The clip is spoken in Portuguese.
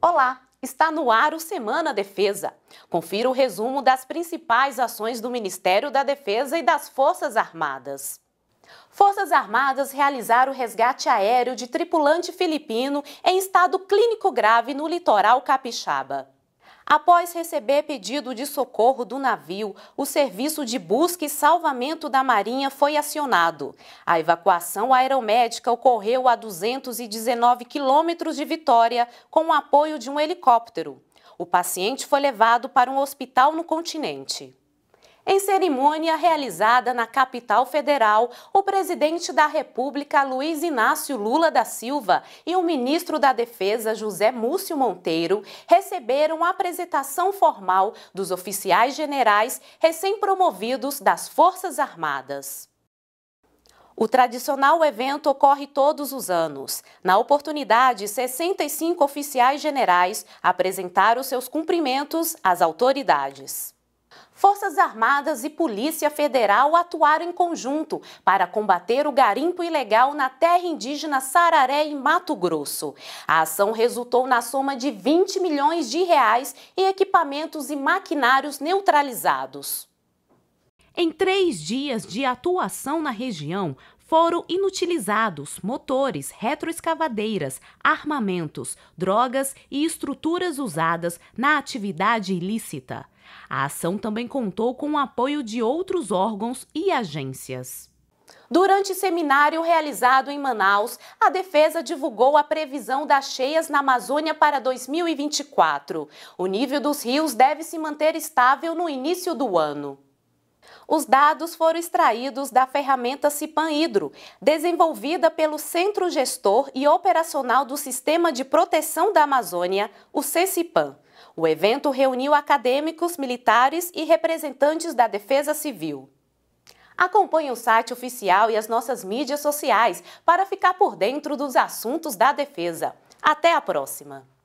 Olá, está no ar o Semana Defesa. Confira o resumo das principais ações do Ministério da Defesa e das Forças Armadas. Forças Armadas realizaram o resgate aéreo de tripulante filipino em estado clínico grave no litoral capixaba. Após receber pedido de socorro do navio, o serviço de busca e salvamento da Marinha foi acionado. A evacuação aeromédica ocorreu a 219 quilômetros de Vitória, com o apoio de um helicóptero. O paciente foi levado para um hospital no continente. Em cerimônia realizada na capital federal, o presidente da República, Luiz Inácio Lula da Silva, e o ministro da Defesa, José Múcio Monteiro, receberam a apresentação formal dos oficiais generais recém-promovidos das Forças Armadas. O tradicional evento ocorre todos os anos. Na oportunidade, 65 oficiais generais apresentaram seus cumprimentos às autoridades. Forças Armadas e Polícia Federal atuaram em conjunto para combater o garimpo ilegal na terra indígena Sararé em Mato Grosso. A ação resultou na soma de 20 milhões de reais em equipamentos e maquinários neutralizados. Em três dias de atuação na região, foram inutilizados motores, retroescavadeiras, armamentos, drogas e estruturas usadas na atividade ilícita. A ação também contou com o apoio de outros órgãos e agências. Durante seminário realizado em Manaus, a defesa divulgou a previsão das cheias na Amazônia para 2024. O nível dos rios deve se manter estável no início do ano. Os dados foram extraídos da ferramenta Cipan Hidro, desenvolvida pelo Centro Gestor e Operacional do Sistema de Proteção da Amazônia, o CECIPAM. O evento reuniu acadêmicos, militares e representantes da Defesa Civil. Acompanhe o site oficial e as nossas mídias sociais para ficar por dentro dos assuntos da defesa. Até a próxima!